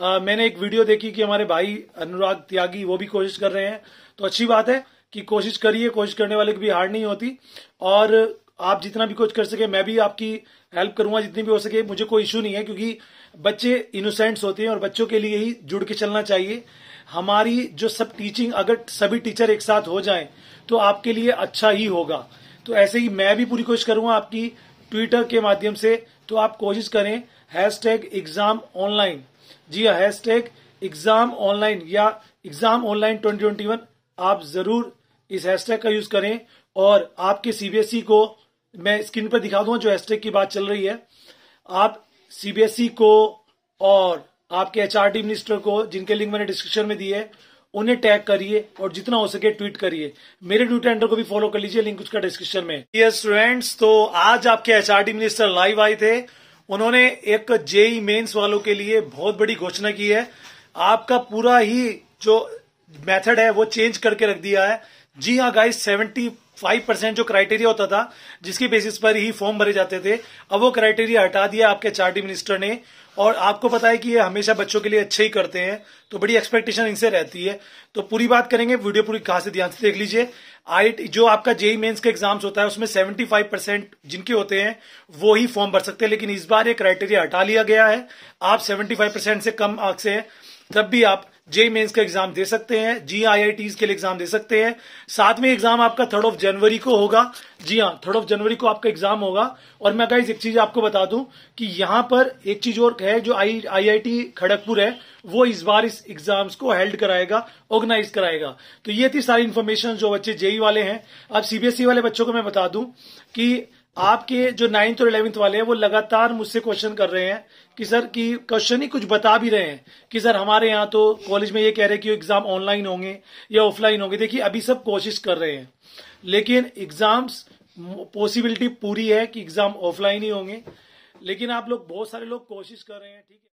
आ, मैंने एक वीडियो देखी कि हमारे भाई अनुराग त्यागी वो भी कोशिश कर रहे हैं तो अच्छी बात है कि कोशिश करिए कोशिश करने वाले की भी हार नहीं होती और आप जितना भी कुछ कर सके मैं भी आपकी हेल्प करूंगा जितनी भी हो सके मुझे कोई इशू नहीं है क्योंकि बच्चे इनोसेंट्स होते हैं और बच्चों के लिए ही जुड़ के चलना चाहिए हमारी जो सब टीचिंग अगर सभी टीचर एक साथ हो जाएं तो आपके लिए अच्छा ही होगा तो ऐसे ही मैं भी पूरी कोशिश करूंगा आपकी ट्विटर के माध्यम से तो आप कोशिश करें हैश टैग एग्जाम ऑनलाइन जी हाँ हैश टैग एग्जाम ऑनलाइन या exam online twenty twenty one आप जरूर इस हैश टैग का यूज करें और आपके सीबीएसई e को मैं स्क्रीन पर दिखा दूंगा जो हैशटैग की बात चल रही है आप सीबीएसई e को और आपके एचआरटी मिनिस्टर को जिनके लिंक मैंने डिस्क्रिप्शन में दिए उन्हें टैग करिए और जितना हो सके ट्वीट करिए मेरे ट्विटर हैंडल को भी फॉलो कर लीजिए लिंक उसका डिस्क्रिप्शन में ये स्टूडेंट्स तो आज आपके एचआरडी मिनिस्टर लाइव आए थे उन्होंने एक जेई मेन्स e वालों के लिए बहुत बड़ी घोषणा की है आपका पूरा ही जो मेथड है वो चेंज करके रख दिया है जी हाँ गाइस सेवेंटी फाइव परसेंट जो क्राइटेरिया होता था जिसकी बेसिस पर ही फॉर्म भरे जाते थे अब वो क्राइटेरिया हटा दिया आपके चार्टी मिनिस्टर ने और आपको पता है कि ये हमेशा बच्चों के लिए अच्छे ही करते हैं तो बड़ी एक्सपेक्टेशन इनसे रहती है तो पूरी बात करेंगे वीडियो पूरी से ध्यान से देख लीजिए आई जो आपका जेई मेन्स का एग्जाम्स होता है उसमें फाइव परसेंट जिनके होते हैं वो ही फॉर्म भर सकते हैं लेकिन इस बार ये क्राइटेरिया हटा लिया गया है आप फाइव परसेंट से कम से तब भी आप जे मेन्स का एग्जाम दे सकते हैं जी आई आई के लिए एग्जाम दे सकते हैं साथ में एग्जाम आपका थर्ड ऑफ जनवरी को होगा जी हाँ थर्ड ऑफ जनवरी को आपका एग्जाम होगा और मैं गाइज एक चीज आपको बता दूं कि यहाँ पर एक चीज और है जो आई आई खड़गपुर है वो इस बार इस एग्जाम्स को हेल्ड कराएगा ऑर्गेनाइज कराएगा तो ये थी सारी इन्फॉर्मेशन जो बच्चे जेई वाले हैं अब सीबीएसई e वाले बच्चों को मैं बता दूं कि आपके जो नाइन्थ और इलेवेंथ वाले हैं वो लगातार मुझसे क्वेश्चन कर रहे हैं कि सर कि क्वेश्चन ही कुछ बता भी रहे हैं कि सर हमारे यहाँ तो कॉलेज में ये कह रहे हैं कि एग्जाम ऑनलाइन होंगे या ऑफलाइन होंगे देखिए अभी सब कोशिश कर रहे हैं लेकिन एग्जाम्स पॉसिबिलिटी पूरी है कि एग्जाम ऑफलाइन ही होंगे लेकिन आप लोग बहुत सारे लोग कोशिश कर रहे हैं ठीक है